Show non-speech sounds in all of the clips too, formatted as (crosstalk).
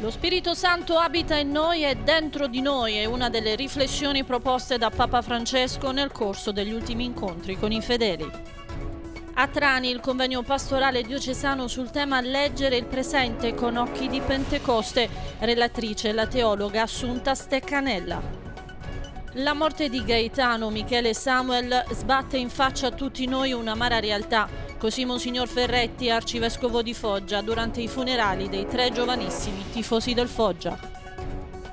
Lo Spirito Santo abita in noi e dentro di noi è una delle riflessioni proposte da Papa Francesco nel corso degli ultimi incontri con i fedeli. A Trani il convegno pastorale diocesano sul tema Leggere il presente con occhi di Pentecoste, relatrice la teologa Assunta Steccanella. La morte di Gaetano Michele Samuel sbatte in faccia a tutti noi un'amara realtà, così Monsignor Ferretti, arcivescovo di Foggia, durante i funerali dei tre giovanissimi tifosi del Foggia.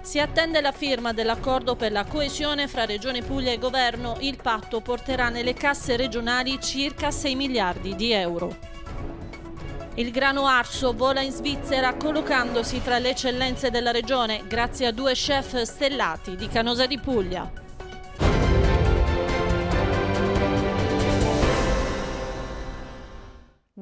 Si attende la firma dell'accordo per la coesione fra Regione Puglia e Governo. Il patto porterà nelle casse regionali circa 6 miliardi di euro. Il grano arso vola in Svizzera collocandosi tra le eccellenze della regione grazie a due chef stellati di Canosa di Puglia.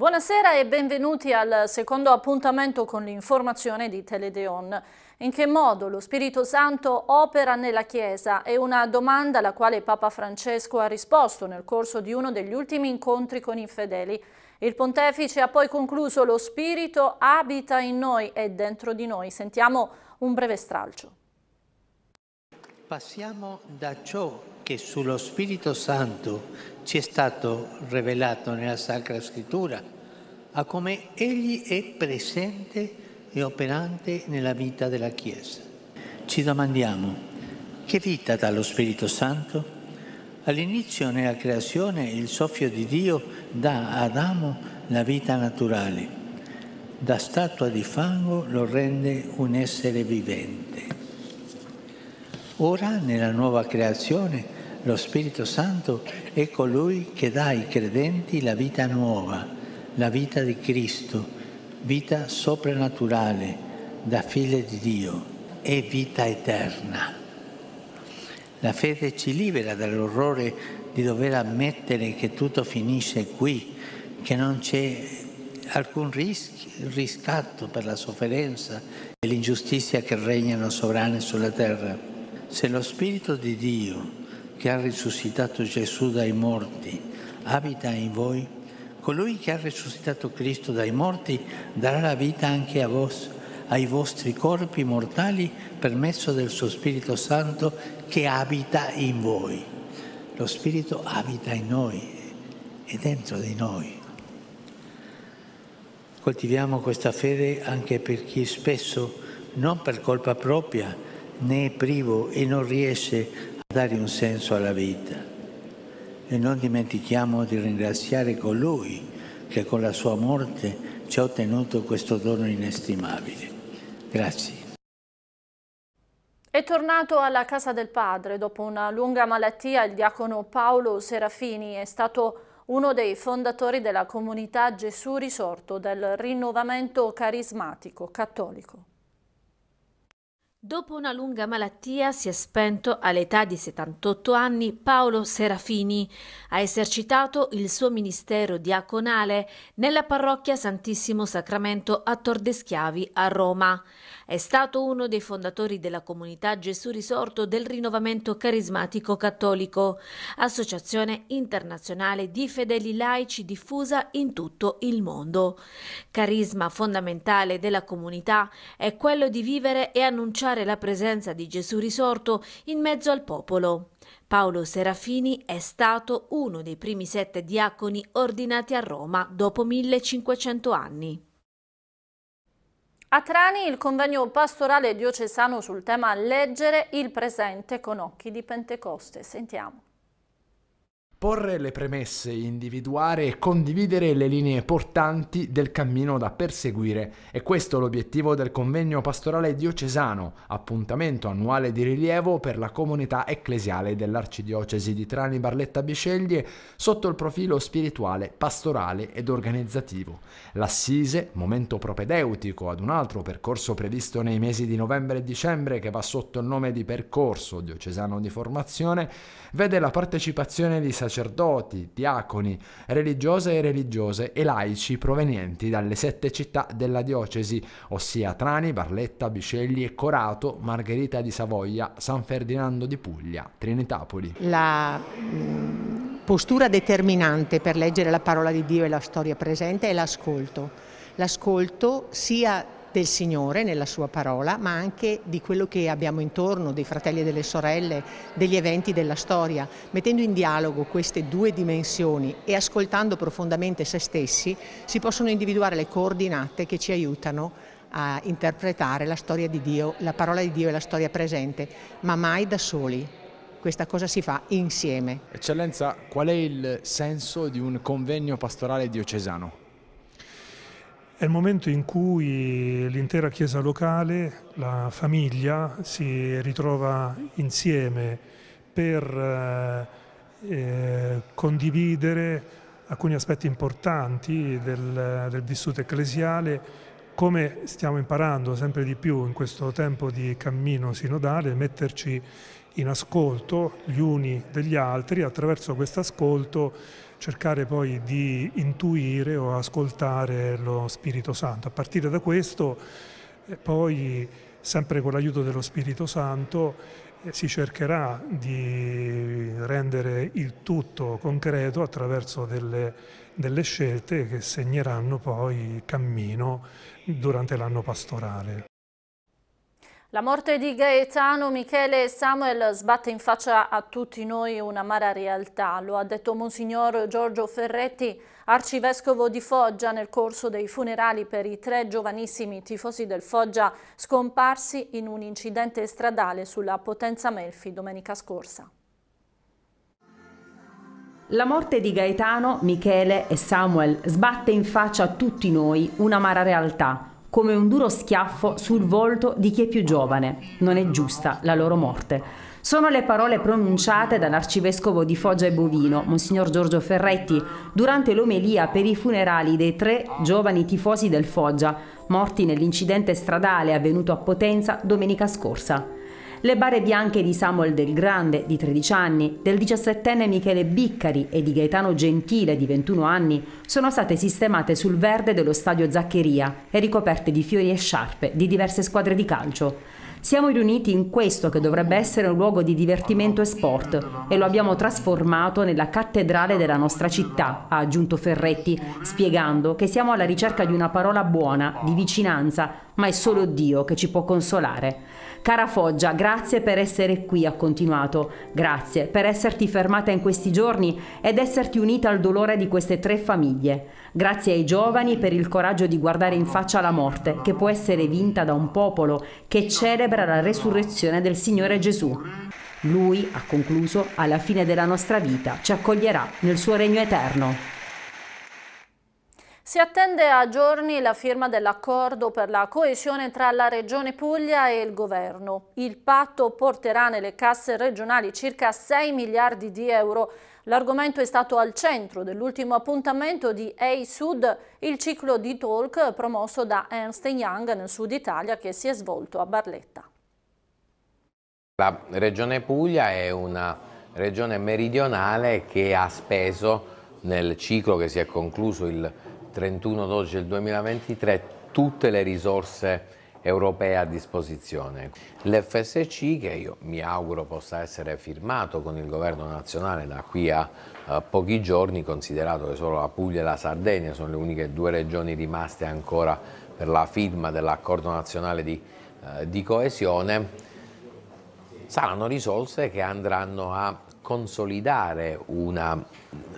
Buonasera e benvenuti al secondo appuntamento con l'informazione di Teledeon. In che modo lo Spirito Santo opera nella Chiesa? È una domanda alla quale Papa Francesco ha risposto nel corso di uno degli ultimi incontri con i fedeli. Il pontefice ha poi concluso lo Spirito abita in noi e dentro di noi. Sentiamo un breve stralcio. Passiamo da ciò che sullo Spirito Santo ci è stato rivelato nella Sacra Scrittura a come Egli è presente e operante nella vita della Chiesa. Ci domandiamo, che vita dà lo Spirito Santo? All'inizio nella creazione il soffio di Dio dà ad Adamo la vita naturale, da statua di fango lo rende un essere vivente. Ora nella nuova creazione lo Spirito Santo è colui che dà ai credenti la vita nuova la vita di Cristo, vita soprannaturale da figlio di Dio e vita eterna. La fede ci libera dall'orrore di dover ammettere che tutto finisce qui, che non c'è alcun riscatto per la sofferenza e l'ingiustizia che regnano sovrane sulla terra. Se lo Spirito di Dio, che ha risuscitato Gesù dai morti, abita in voi, colui che ha risuscitato Cristo dai morti darà la vita anche a voi, ai vostri corpi mortali per mezzo del suo Spirito Santo che abita in voi. Lo Spirito abita in noi, è dentro di noi. Coltiviamo questa fede anche per chi spesso, non per colpa propria, ne è privo e non riesce a dare un senso alla vita e non dimentichiamo di ringraziare colui che con la sua morte ci ha ottenuto questo dono inestimabile. Grazie. È tornato alla casa del padre dopo una lunga malattia il diacono Paolo Serafini, è stato uno dei fondatori della comunità Gesù risorto del rinnovamento carismatico cattolico. Dopo una lunga malattia si è spento all'età di 78 anni Paolo Serafini. Ha esercitato il suo ministero diaconale nella parrocchia Santissimo Sacramento a Tordeschiavi a Roma. È stato uno dei fondatori della comunità Gesù Risorto del Rinnovamento Carismatico Cattolico, associazione internazionale di fedeli laici diffusa in tutto il mondo. Carisma fondamentale della comunità è quello di vivere e annunciare la presenza di Gesù Risorto in mezzo al popolo. Paolo Serafini è stato uno dei primi sette diaconi ordinati a Roma dopo 1500 anni. A Trani il convegno pastorale diocesano sul tema Leggere il presente con occhi di Pentecoste. Sentiamo. Porre le premesse, individuare e condividere le linee portanti del cammino da perseguire è questo l'obiettivo del convegno pastorale diocesano, appuntamento annuale di rilievo per la comunità ecclesiale dell'Arcidiocesi di Trani Barletta Bisceglie sotto il profilo spirituale, pastorale ed organizzativo. L'assise, momento propedeutico ad un altro percorso previsto nei mesi di novembre e dicembre che va sotto il nome di percorso diocesano di formazione, vede la partecipazione di sacerdoti sacerdoti, diaconi, religiose e religiose e laici provenienti dalle sette città della diocesi, ossia Trani, Barletta, Biscegli e Corato, Margherita di Savoia, San Ferdinando di Puglia, Trinitapoli. La mm, postura determinante per leggere la parola di Dio e la storia presente è l'ascolto. L'ascolto sia del Signore nella sua parola, ma anche di quello che abbiamo intorno, dei fratelli e delle sorelle, degli eventi della storia. Mettendo in dialogo queste due dimensioni e ascoltando profondamente se stessi, si possono individuare le coordinate che ci aiutano a interpretare la storia di Dio, la parola di Dio e la storia presente, ma mai da soli. Questa cosa si fa insieme. Eccellenza, qual è il senso di un convegno pastorale diocesano? È il momento in cui l'intera chiesa locale, la famiglia, si ritrova insieme per eh, eh, condividere alcuni aspetti importanti del, del vissuto ecclesiale come stiamo imparando sempre di più in questo tempo di cammino sinodale, metterci in ascolto gli uni degli altri, attraverso questo ascolto cercare poi di intuire o ascoltare lo Spirito Santo. A partire da questo eh, poi sempre con l'aiuto dello Spirito Santo eh, si cercherà di rendere il tutto concreto attraverso delle, delle scelte che segneranno poi il cammino durante l'anno pastorale. La morte di Gaetano Michele Samuel sbatte in faccia a tutti noi un'amara realtà, lo ha detto Monsignor Giorgio Ferretti, arcivescovo di Foggia, nel corso dei funerali per i tre giovanissimi tifosi del Foggia scomparsi in un incidente stradale sulla Potenza Melfi domenica scorsa. La morte di Gaetano, Michele e Samuel sbatte in faccia a tutti noi un'amara realtà come un duro schiaffo sul volto di chi è più giovane. Non è giusta la loro morte. Sono le parole pronunciate dall'arcivescovo di Foggia e Bovino, Monsignor Giorgio Ferretti, durante l'omelia per i funerali dei tre giovani tifosi del Foggia, morti nell'incidente stradale avvenuto a Potenza domenica scorsa le bare bianche di Samuel Del Grande, di 13 anni, del 17enne Michele Biccari e di Gaetano Gentile, di 21 anni, sono state sistemate sul verde dello stadio Zaccheria e ricoperte di fiori e sciarpe di diverse squadre di calcio. Siamo riuniti in questo che dovrebbe essere un luogo di divertimento e sport e lo abbiamo trasformato nella cattedrale della nostra città, ha aggiunto Ferretti, spiegando che siamo alla ricerca di una parola buona, di vicinanza, ma è solo Dio che ci può consolare. Cara Foggia, grazie per essere qui, ha continuato. Grazie per esserti fermata in questi giorni ed esserti unita al dolore di queste tre famiglie. Grazie ai giovani per il coraggio di guardare in faccia la morte, che può essere vinta da un popolo che celebra la resurrezione del Signore Gesù. Lui, ha concluso, alla fine della nostra vita ci accoglierà nel suo regno eterno. Si attende a giorni la firma dell'accordo per la coesione tra la Regione Puglia e il Governo. Il patto porterà nelle casse regionali circa 6 miliardi di euro. L'argomento è stato al centro dell'ultimo appuntamento di EI Sud, il ciclo di talk promosso da Ernst Young nel Sud Italia che si è svolto a Barletta. La Regione Puglia è una regione meridionale che ha speso nel ciclo che si è concluso il 31 12 del 2023 tutte le risorse europee a disposizione. L'FSC, che io mi auguro possa essere firmato con il governo nazionale da qui a pochi giorni, considerato che solo la Puglia e la Sardegna sono le uniche due regioni rimaste ancora per la firma dell'accordo nazionale di, eh, di coesione, saranno risorse che andranno a consolidare una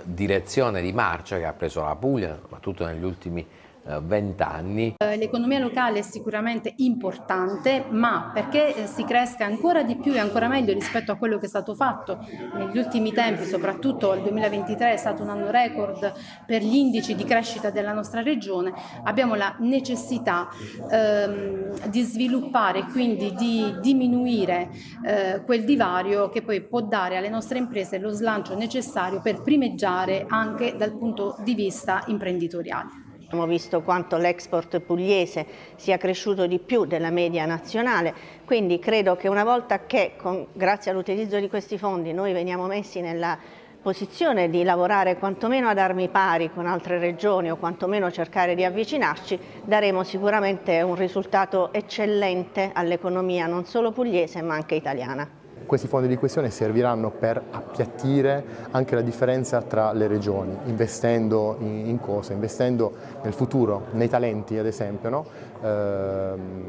direzione di marcia che ha preso la Puglia, soprattutto negli ultimi anni vent'anni. Eh, l'economia locale è sicuramente importante, ma perché eh, si cresca ancora di più e ancora meglio rispetto a quello che è stato fatto negli ultimi tempi, soprattutto il 2023 è stato un anno record per gli indici di crescita della nostra regione, abbiamo la necessità ehm, di sviluppare, e quindi di diminuire eh, quel divario che poi può dare alle nostre imprese lo slancio necessario per primeggiare anche dal punto di vista imprenditoriale. Abbiamo visto quanto l'export pugliese sia cresciuto di più della media nazionale, quindi credo che una volta che con, grazie all'utilizzo di questi fondi noi veniamo messi nella posizione di lavorare quantomeno ad armi pari con altre regioni o quantomeno cercare di avvicinarci, daremo sicuramente un risultato eccellente all'economia non solo pugliese ma anche italiana questi fondi di questione serviranno per appiattire anche la differenza tra le regioni, investendo in, in cose, investendo nel futuro, nei talenti ad esempio, no? ehm,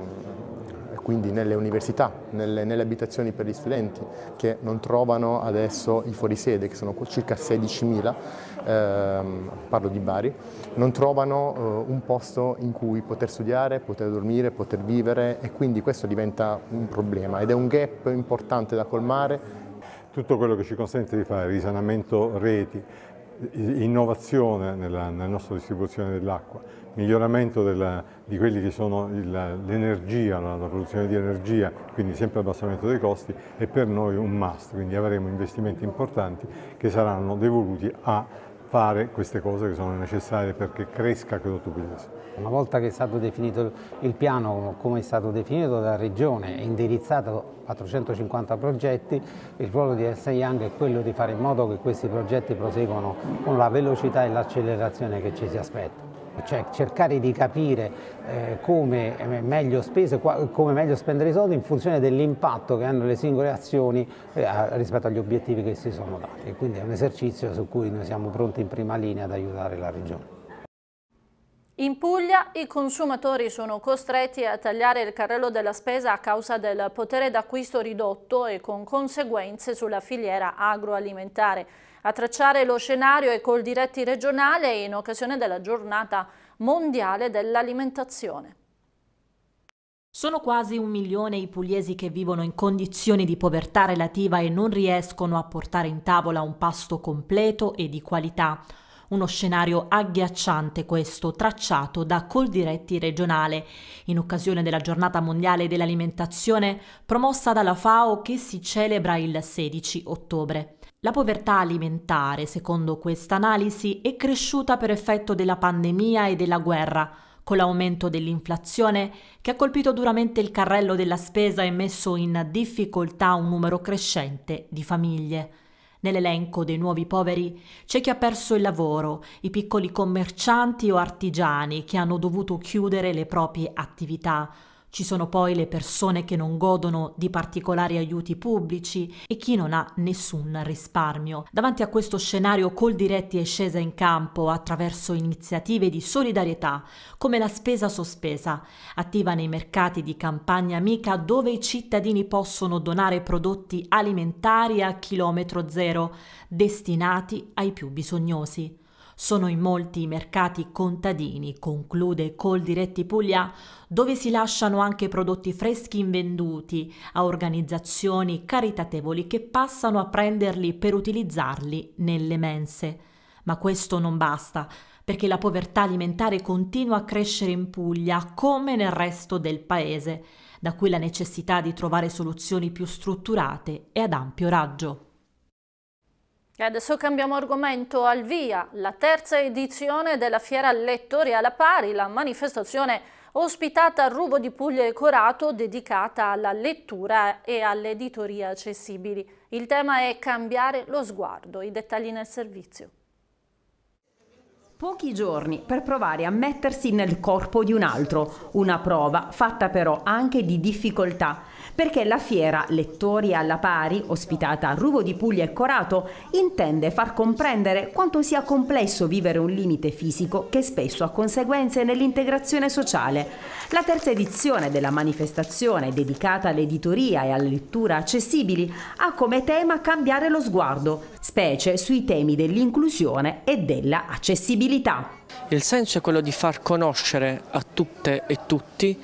quindi nelle università, nelle, nelle, abitazioni per gli studenti che non trovano adesso i fuorisede, che sono circa 16.000, ehm, parlo di Bari, non trovano eh, un posto in cui poter studiare, poter dormire, poter vivere e quindi questo diventa un problema ed è un gap importante da colmare. Tutto quello che ci consente di fare, risanamento reti, innovazione nella, nella nostra distribuzione dell'acqua, miglioramento della, di quelli che sono l'energia, la, la, produzione di energia, quindi sempre abbassamento dei costi, è per noi un must, quindi avremo investimenti importanti che saranno devoluti a fare queste cose che sono necessarie perché cresca Acquedotto Pugliese. Una volta che è stato definito il piano come è stato definito dalla Regione e indirizzato a 450 progetti, il ruolo di S. Young è quello di fare in modo che questi progetti proseguano con la velocità e l'accelerazione che ci si aspetta cioè cercare di capire eh, come, eh, meglio spese, come, meglio spendere i soldi in funzione dell'impatto che hanno le singole azioni eh, rispetto agli obiettivi che si sono dati. Quindi è un esercizio su cui noi siamo pronti in prima linea ad aiutare la Regione. In Puglia i consumatori sono costretti a tagliare il carrello della spesa a causa del potere d'acquisto ridotto e con conseguenze sulla filiera agroalimentare. A tracciare lo scenario è col diretti regionale in occasione della giornata mondiale dell'alimentazione. Sono quasi un milione i pugliesi che vivono in condizioni di povertà relativa e non riescono a portare in tavola un pasto completo e di qualità. Uno scenario agghiacciante questo, tracciato da Coldiretti regionale, in occasione della giornata mondiale dell'alimentazione promossa dalla FAO che si celebra il 16 ottobre. La povertà alimentare, secondo questa analisi, è cresciuta per effetto della pandemia e della guerra, con l'aumento dell'inflazione che ha colpito duramente il carrello della spesa e messo in difficoltà un numero crescente di famiglie. Nell'elenco dei nuovi poveri c'è chi ha perso il lavoro, i piccoli commercianti o artigiani che hanno dovuto chiudere le proprie attività, ci sono poi le persone che non godono di particolari aiuti pubblici e chi non ha nessun risparmio. Davanti a questo scenario Coldiretti è scesa in campo attraverso iniziative di solidarietà come la spesa sospesa, attiva nei mercati di campagna amica dove i cittadini possono donare prodotti alimentari a chilometro zero destinati ai più bisognosi. Sono in molti i mercati contadini, conclude Col Diretti Puglia, dove si lasciano anche prodotti freschi invenduti a organizzazioni caritatevoli che passano a prenderli per utilizzarli nelle mense. Ma questo non basta, perché la povertà alimentare continua a crescere in Puglia come nel resto del paese, da cui la necessità di trovare soluzioni più strutturate e ad ampio raggio. E adesso cambiamo argomento al via, la terza edizione della Fiera Lettori alla Pari, la manifestazione ospitata al Rubo di Puglia e Corato dedicata alla lettura e all'editoria accessibili. Il tema è cambiare lo sguardo, i dettagli nel servizio. Pochi giorni per provare a mettersi nel corpo di un altro, una prova fatta però anche di difficoltà, perché la fiera Lettori alla pari, ospitata a Ruvo di Puglia e Corato, intende far comprendere quanto sia complesso vivere un limite fisico che spesso ha conseguenze nell'integrazione sociale. La terza edizione della manifestazione, dedicata all'editoria e alla lettura accessibili, ha come tema cambiare lo sguardo, specie sui temi dell'inclusione e della accessibilità. Il senso è quello di far conoscere a tutte e tutti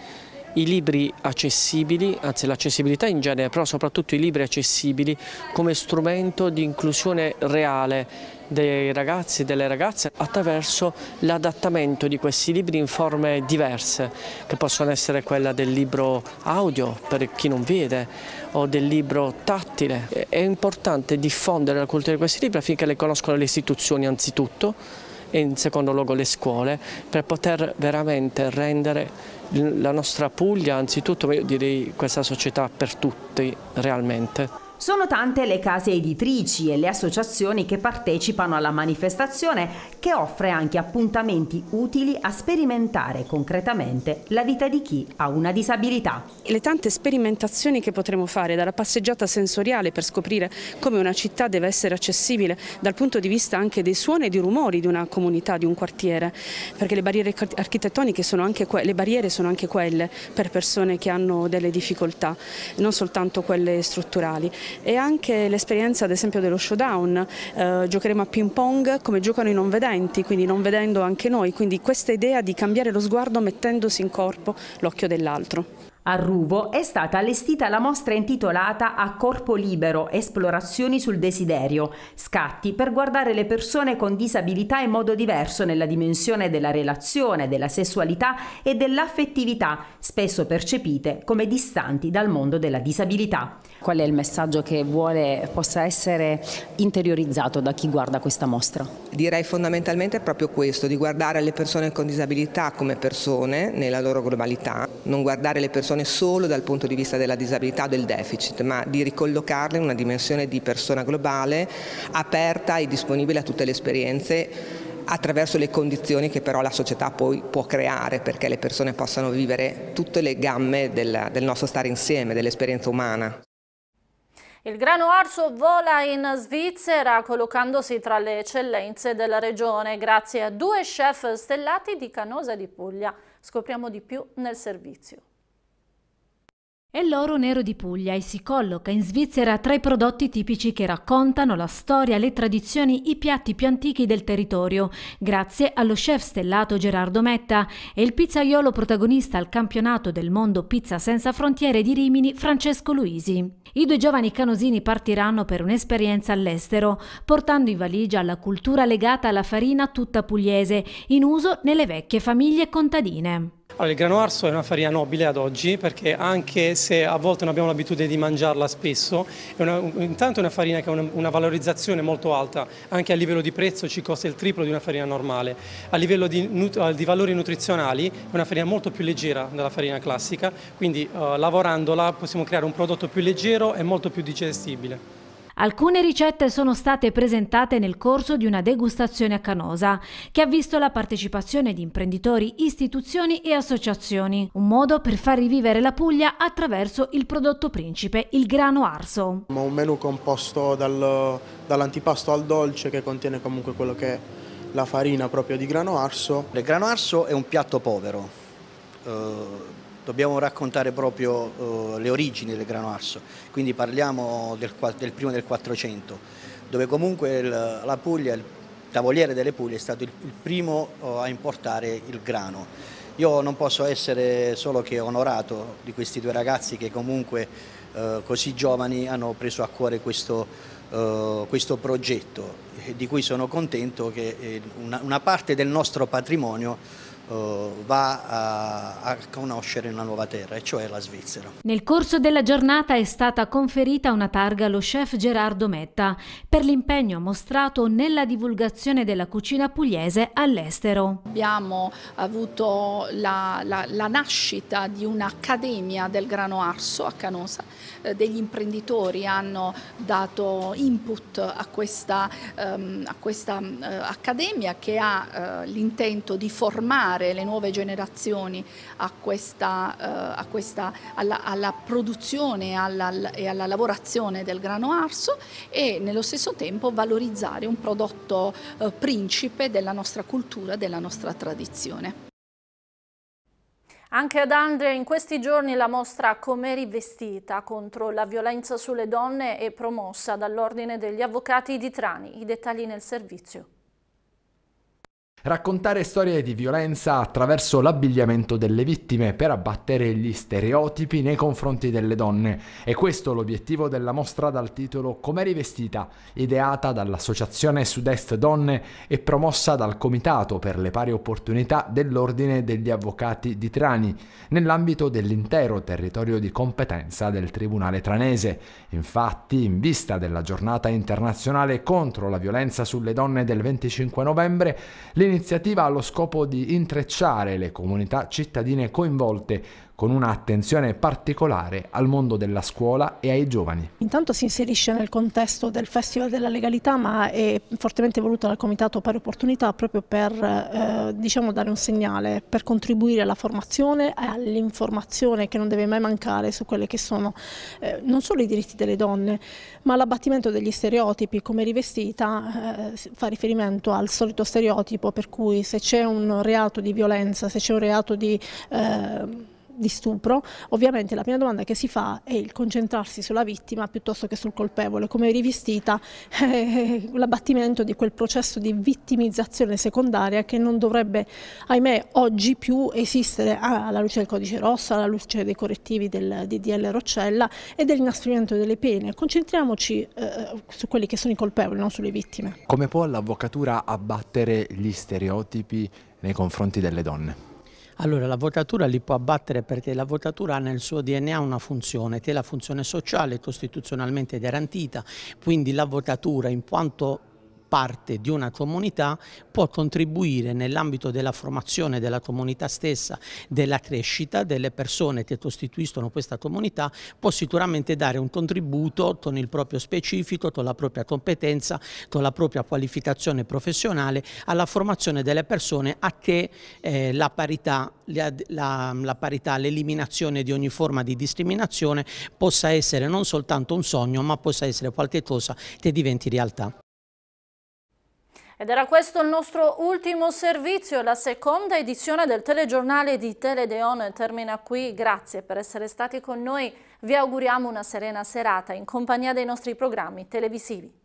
i libri accessibili, anzi l'accessibilità in genere, però soprattutto i libri accessibili come strumento di inclusione reale dei ragazzi e delle ragazze attraverso l'adattamento di questi libri in forme diverse, che possono essere quella del libro audio per chi non vede o del libro tattile. È importante diffondere la cultura di questi libri affinché le conoscono le istituzioni anzitutto e in secondo luogo le scuole per poter veramente rendere la nostra Puglia, anzitutto io direi questa società per tutti realmente. Sono tante le case editrici e le associazioni che partecipano alla manifestazione che offre anche appuntamenti utili a sperimentare concretamente la vita di chi ha una disabilità. Le tante sperimentazioni che potremo fare, dalla passeggiata sensoriale per scoprire come una città deve essere accessibile dal punto di vista anche dei suoni e dei rumori di una comunità, di un quartiere, perché le barriere architettoniche sono anche, le barriere sono anche quelle per persone che hanno delle difficoltà, non soltanto quelle strutturali e anche l'esperienza ad esempio dello showdown, eh, giocheremo a ping pong come giocano i non vedenti, quindi non vedendo anche noi, quindi questa idea di cambiare lo sguardo mettendosi in corpo l'occhio dell'altro. A Ruvo è stata allestita la mostra intitolata A Corpo Libero, Esplorazioni sul Desiderio, scatti per guardare le persone con disabilità in modo diverso nella dimensione della relazione, della sessualità e dell'affettività, spesso percepite come distanti dal mondo della disabilità. Qual è il messaggio che vuole possa essere interiorizzato da chi guarda questa mostra? Direi fondamentalmente proprio questo, di guardare le persone con disabilità come persone nella loro globalità, non guardare le persone persone solo dal punto di vista della disabilità o del deficit, ma di ricollocarle in una dimensione di persona globale, aperta e disponibile a tutte le esperienze attraverso le condizioni che però la società poi può creare perché le persone possano vivere tutte le gamme del, del nostro stare insieme, dell'esperienza umana. Il grano arso vola in Svizzera collocandosi tra le eccellenze della regione grazie a due chef stellati di Canosa di Puglia. Scopriamo di più nel servizio. È l'oro nero di Puglia e si colloca in Svizzera tra i prodotti tipici che raccontano la storia, le tradizioni, i piatti più antichi del territorio, grazie allo chef stellato Gerardo Metta e il pizzaiolo protagonista al campionato del mondo Pizza Senza Frontiere di Rimini, Francesco Luisi. I due giovani canosini partiranno per un'esperienza all'estero, portando in valigia la cultura legata alla farina tutta pugliese, in uso nelle vecchie famiglie contadine. Allora, il grano arso è una farina nobile ad oggi perché anche se a volte non abbiamo l'abitudine di mangiarla spesso, è una, intanto è una farina che ha una, una, valorizzazione molto alta, anche a livello di prezzo ci costa il triplo di una farina normale. A livello di, eh, di valori nutrizionali è una farina molto più leggera della farina classica, quindi eh, lavorandola possiamo creare un prodotto più leggero e molto più digestibile. Alcune ricette sono state presentate nel corso di una degustazione a Canosa, che ha visto la partecipazione di imprenditori, istituzioni e associazioni, un modo per far rivivere la Puglia attraverso il prodotto principe, il grano arso. Un menù composto dal, dall'antipasto al dolce che contiene comunque quello che è la farina proprio di grano arso. Il grano arso è un piatto povero, eh, dobbiamo raccontare proprio eh, le origini del grano arso, quindi parliamo del, del primo del 400, dove comunque la Puglia, il tavoliere delle Puglie, è stato il, primo eh, a importare il grano. Io non posso essere solo che onorato di questi due ragazzi che comunque eh, così giovani hanno preso a cuore questo, eh, questo progetto, di cui sono contento che una parte del nostro patrimonio eh, va a, a, conoscere una nuova terra, e cioè la Svizzera. Nel corso della giornata è stata conferita una targa allo chef Gerardo Metta per l'impegno mostrato nella divulgazione della cucina pugliese all'estero. Abbiamo avuto la, la, la, nascita di un'accademia del grano arso a Canosa, eh, degli imprenditori hanno dato input a questa, ehm, a questa eh, accademia che ha l'intento di formare formare le nuove generazioni questa, eh, questa, alla, alla, produzione alla, e alla lavorazione del grano arso e nello stesso tempo valorizzare un prodotto eh, principe della nostra cultura, della nostra tradizione. Anche ad Andre in questi giorni la mostra Com'è rivestita contro la violenza sulle donne è promossa dall'Ordine degli Avvocati di Trani. I dettagli nel servizio. Raccontare storie di violenza attraverso l'abbigliamento delle vittime per abbattere gli stereotipi nei confronti delle donne. E questo l'obiettivo della mostra dal titolo Com'è rivestita, ideata dall'Associazione Sud-Est Donne e promossa dal Comitato per le pari opportunità dell'Ordine degli Avvocati di Trani, nell'ambito dell'intero territorio di competenza del Tribunale tranese. Infatti, in vista della giornata internazionale contro la violenza sulle donne del 25 novembre, l'iniziativa L'iniziativa ha lo scopo di intrecciare le comunità cittadine coinvolte con un'attenzione particolare al mondo della scuola e ai giovani. Intanto si inserisce nel contesto del Festival della Legalità, ma è fortemente voluto dal Comitato Pari Opportunità proprio per eh, diciamo dare un segnale, per contribuire alla formazione e all'informazione che non deve mai mancare su quelli che sono eh, non solo i diritti delle donne, ma l'abbattimento degli stereotipi, come rivestita eh, fa riferimento al solito stereotipo per cui se c'è un reato di violenza, se c'è un reato di eh, di stupro, ovviamente la prima domanda che si fa è il concentrarsi sulla vittima piuttosto che sul colpevole, come rivestita (laughs) eh, l'abbattimento di quel processo di vittimizzazione secondaria che non dovrebbe, ahimè, oggi più esistere alla luce del codice rosso, alla luce dei correttivi del DDL Roccella e dell'inasprimento delle pene. Concentriamoci eh, su quelli che sono i colpevoli, non sulle vittime. Come può l'avvocatura abbattere gli stereotipi nei confronti delle donne? Allora la votatura li può abbattere perché la votatura ha nel suo DNA una funzione, che è la funzione sociale costituzionalmente garantita, quindi la votatura in quanto parte di una comunità può contribuire nell'ambito della formazione della comunità stessa, della crescita delle persone che costituiscono questa comunità, può sicuramente dare un contributo con il proprio specifico, con la propria competenza, con la propria qualificazione professionale alla formazione delle persone a che eh, la parità, l'eliminazione di ogni forma di discriminazione possa essere non soltanto un sogno ma possa essere qualche cosa che diventi realtà. Ed era questo il nostro ultimo servizio, la seconda edizione del telegiornale di Teledeon termina qui, grazie per essere stati con noi, vi auguriamo una serena serata in compagnia dei nostri programmi televisivi.